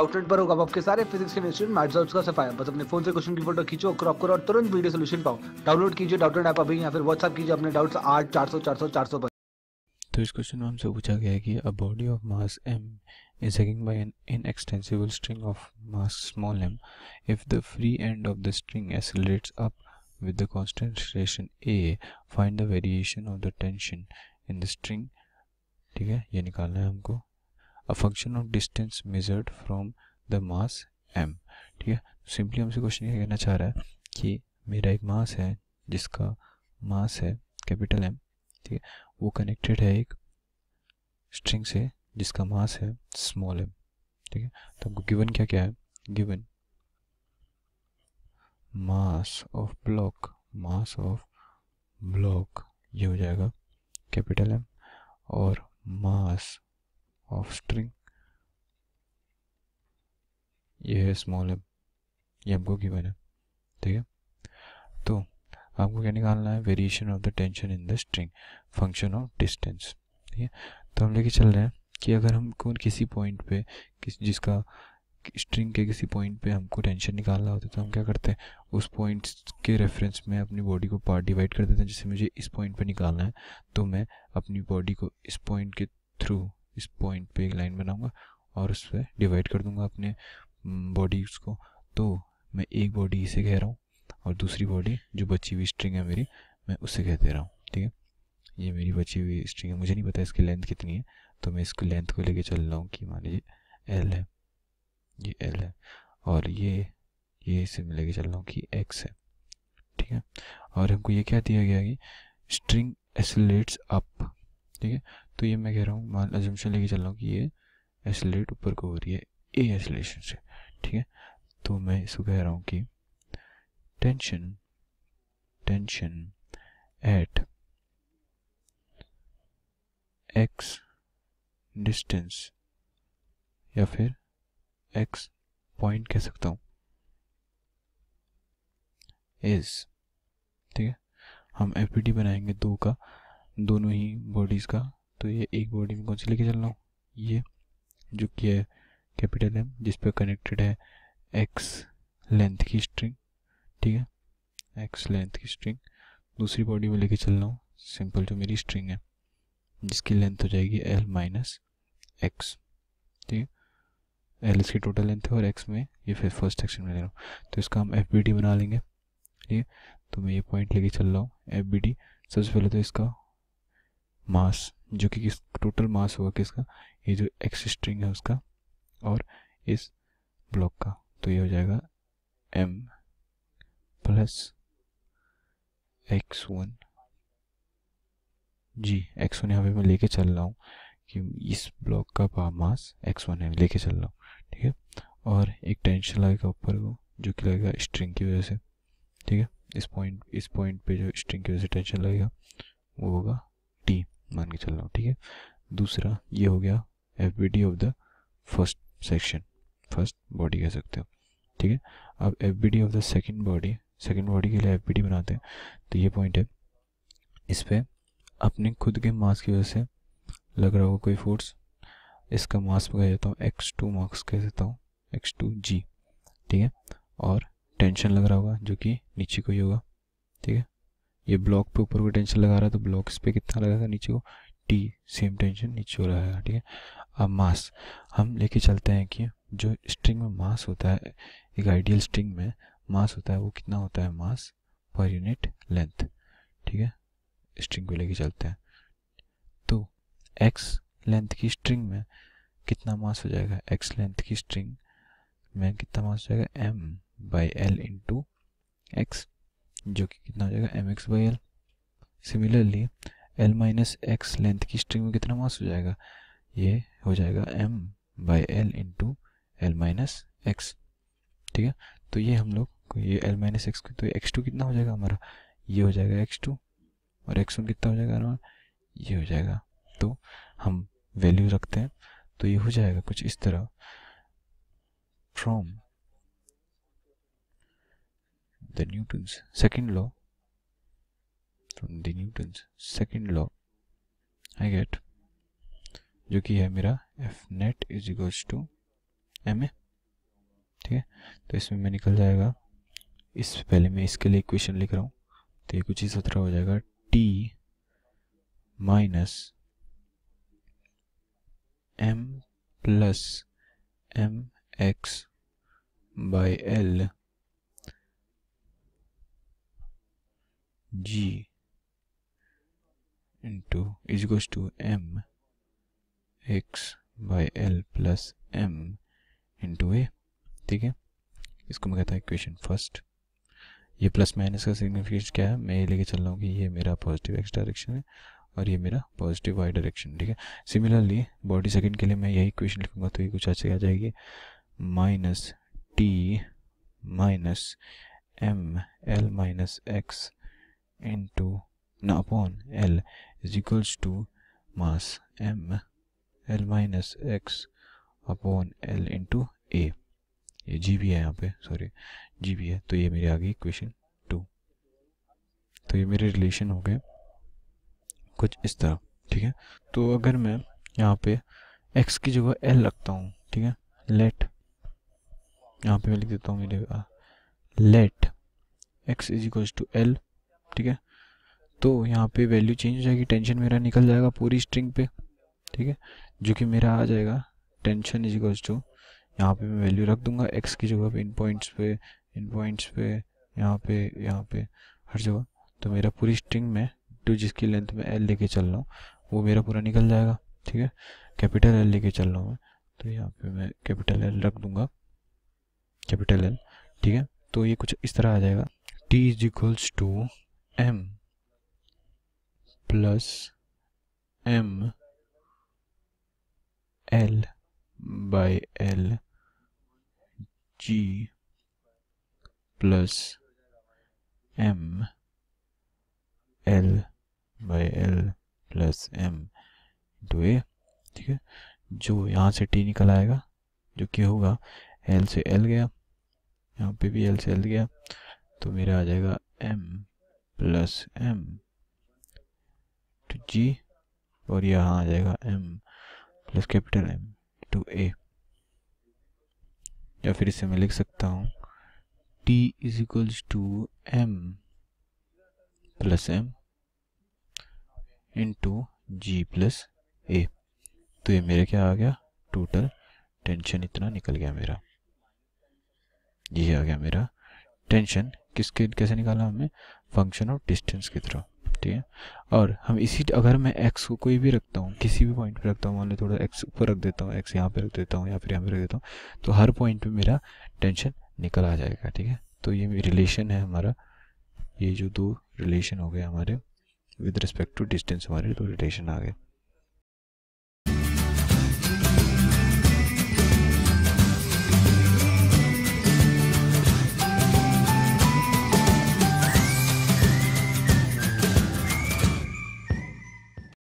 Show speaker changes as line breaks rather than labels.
outlet पर होगा आपके सारे फिजिक्स केमिस्ट्री मैथ्स और उसका सफाया बस अपने फोन से क्वेश्चन की फोटो खींचो क्रॉप करो और तुरंत वीडियो सोल्यूशन पाओ डाउनलोड कीजिए डाउटलेट ऐप अभी या फिर व्हाट्सअप कीजिए अपने डाउट्स आठ चार सौ चार सौ चार सौ पर तो इस क्वेश्चन में हमसे पूछा गया है कि a body of mass m is hanging by an inextensible string of mass small m if the free end of the string accelerates up with the constant relation a find the variation of the tension in the string ठीक है ये निकालना है हमको a function of distance measured from the mass m ठीक है simply तो हमसे क्वेश्चन ये कहना चाह रहा है कि मेरा एक मास है जिसका मास है कैपिटल एम ठीक है वो कनेक्टेड है एक स्ट्रिंग से जिसका मास है स्मॉल एम ठीक है तो हमको गिवन क्या क्या है given mass of block mass of block ये हो जाएगा कैपिटल एम और मास ऑफ स्ट्रिंग ये है स्मॉल एम ये हमको की है ठीक है तो आपको क्या निकालना है variation of the tension in the string function of distance ठीक है तो हम लेके चल रहे हैं कि अगर हमको किसी पॉइंट पे किस जिसका स्ट्रिंग के किसी पॉइंट पे हमको टेंशन निकालना होता है तो हम क्या करते हैं उस पॉइंट के रेफरेंस में अपनी बॉडी को पार्ट डिवाइड कर देते हैं जैसे मुझे इस पॉइंट पे निकालना है तो मैं अपनी बॉडी को इस पॉइंट के थ्रू इस पॉइंट पे एक लाइन बनाऊंगा और उस पर डिवाइड कर दूंगा अपने बॉडी हम्म, को तो मैं एक बॉडी इसे कह रहा हूँ और दूसरी बॉडी जो बची हुई स्ट्रिंग है मेरी मैं उसे कह दे रहा हूँ ठीक है ये मेरी बची हुई स्ट्रिंग है मुझे नहीं पता इसकी लेंथ कितनी है तो मैं इसको लेंथ को लेके चल रहा हूँ कि मान लीजिए एल है ये एल है और ये ये इसे मैं लेके चल रहा हूँ कि एक्स है ठीक है और हमको ये क्या दिया गया कि स्ट्रिंग एसलेट्स अप ठीक है तो ये मैं कह रहा हूँ मान एजम्पन लेके चल रहा हूँ कि ये एसलेट ऊपर को हो रही है ए एसलेशन से ठीक है तो मैं इसको कह रहा हूँ कि tension tension at x distance या फिर एक्स पॉइंट कह सकता हूँ इज ठीक है हम एफ बनाएंगे दो का दोनों ही बॉडीज़ का तो ये एक बॉडी में कौन सी लेके चल रहा हूँ ये जो कि है कैपिटल एम जिस पर कनेक्टेड है एक्स लेंथ की स्ट्रिंग ठीक है एक्स लेंथ की स्ट्रिंग दूसरी बॉडी में लेके चल रहा हूँ सिंपल जो मेरी स्ट्रिंग है जिसकी लेंथ हो जाएगी एल माइनस एक्स ठीक है एल इसकी टोटल लेंथ है और एक्स में ये फिर फर्स्ट सेक्शन में ले रहा हूँ तो इसका हम एफ बना लेंगे ठीक है तो मैं ये पॉइंट लेके चल रहा हूँ एफ सबसे पहले तो इसका मास जो कि किस टोटल मास होगा किसका ये जो एक्स स्ट्रिंग है उसका और इस ब्लॉक का तो ये हो जाएगा m plus x one g x one यहाँ पे मैं लेके चल रहा हूँ कि इस ब्लॉक का मास एक्स वन है लेके चल रहा हूँ ठीक है और एक टेंशन लगेगा ऊपर को जो कि लगेगा स्ट्रिंग की वजह से ठीक है इस पॉइंट इस पॉइंट पे जो स्ट्रिंग की वजह से टेंशन लगेगा वो होगा टी मान के चल रहा हूँ ठीक है दूसरा ये हो गया F of the first section first body कह सकते हो ठीक है अब F of the second body second body के लिए एफ बनाते हैं तो ये पॉइंट है इस पर अपने खुद के मास की वजह से लग रहा होगा कोई फोर्स इसका मास कह देता हूँ एक्स टू मार्क्स कह देता हूँ एक्स टू जी ठीक है और टेंशन लग रहा होगा जो कि नीचे को ही होगा ठीक है ये ब्लॉक पे ऊपर कोई टेंशन लगा रहा है तो इस पे कितना लगाएगा नीचे को टी सेम टेंशन नीचे हो रहा है ठीक है अब मास हम लेके चलते हैं कि जो स्ट्रिंग में मास होता है एक आइडियल स्ट्रिंग में मास होता है वो कितना होता है मास पर यूनिट लेंथ ठीक है स्ट्रिंग को लेके चलते हैं तो एक्स लेंथ की स्ट्रिंग में कितना मास हो जाएगा एक्स लेंथ की स्ट्रिंग में कितना मास हो जाएगा m by l into x जो कि कितना हो जाएगा m x by l similarly l minus x length की स्ट्रिंग में कितना मास हो जाएगा ये हो जाएगा m by l into l minus x ठीक है तो ये हम लोग ये एल माइनस एक्स तो एक्स टू कितना हो जाएगा हमारा ये हो जाएगा एक्स टू और एक्स वन कितना हो जाएगा हमारा ये हो जाएगा तो हम वैल्यू रखते हैं तो ये हो जाएगा कुछ इस तरह from the Newton's second law, from the Newton's second law, I get जो कि है मेरा F net is equals to m a ठीक है तो इसमें मैं निकल जाएगा इस पहले मैं इसके लिए इक्वेशन लिख रहा हूँ तो ये कुछ ही सत्रह हो जाएगा T minus m plus m x by l g into is equals to m x by l plus m into a ठीक है इसको मैं कहता हूँ इक्वेशन फर्स्ट ये प्लस माइनस का सिग्निफिकेशन क्या है मैं ये लेके चल रहा हूँ कि ये मेरा पॉजिटिव एक्स डायरेक्शन है और ये मेरा पॉजिटिव वाई डायरेक्शन ठीक है सिमिलरली बॉडी सेकंड के लिए मैं यही इक्वेशन लिखूंगा तो ये कुछ अच्छे आ जाएगी minus T minus m l minus x into now upon L is equals to mass M L minus X upon l into A ये जी भी है यहाँ पे सॉरी जी भी है तो ये मेरे आगे इक्वेशन टू तो ये मेरे रिलेशन हो गए कुछ इस तरह ठीक है तो अगर मैं यहाँ पे एक्स की जगह एल रखता हूँ ठीक है लेट यहाँ पे मैं लिख देता हूँ मेरे let x is equals to l ठीक है तो यहाँ पे वैल्यू चेंज हो जाएगी टेंशन मेरा निकल जाएगा पूरी स्ट्रिंग पे ठीक है जो कि मेरा आ जाएगा टेंशन इज इक्वल्स टू यहाँ पे मैं वैल्यू रख दूंगा एक्स की जगह पे इन पॉइंट्स पे इन पॉइंट्स पे यहाँ पे यहाँ पे हर जगह तो मेरा पूरी स्ट्रिंग में टू जिसकी लेंथ में एल लेके चल रहा हूँ वो मेरा पूरा निकल जाएगा ठीक है कैपिटल एल लेके चल रहा हूँ मैं तो यहाँ पे मैं कैपिटल एल रख दूंगा कैपिटल एल ठीक है तो ये कुछ इस तरह आ जाएगा T is equals to m plus m l by l g plus m l by l plus m into a ठीक है जो यहाँ से टी निकल आएगा जो कि होगा एल से एल गया यहाँ पे भी एल से एल गया तो मेरा आ जाएगा m plus m two g और यहाँ आ जाएगा m plus capital m two a या फिर इसे मैं लिख सकता हूँ T is equals to m plus m into g plus a तो ये मेरे क्या आ गया टोटल टेंशन इतना निकल गया मेरा ये आ गया मेरा टेंशन किसके कैसे निकाला हमें फंक्शन ऑफ डिस्टेंस के थ्रू ठीक है और हम इसी अगर मैं एक्स को कोई भी रखता हूँ किसी भी पॉइंट पे रखता हूँ मान लो थोड़ा एक्स ऊपर रख देता हूँ एक्स यहाँ पे रख देता हूँ या फिर यहाँ पे रख देता हूँ तो हर पॉइंट पे मेरा टेंशन निकल आ जाएगा ठीक है तो ये रिलेशन है हमारा ये जो दो रिलेशन हो गए हमारे विद रिस्पेक्ट टू डिस्टेंस हमारे दो तो रिलेशन आ गए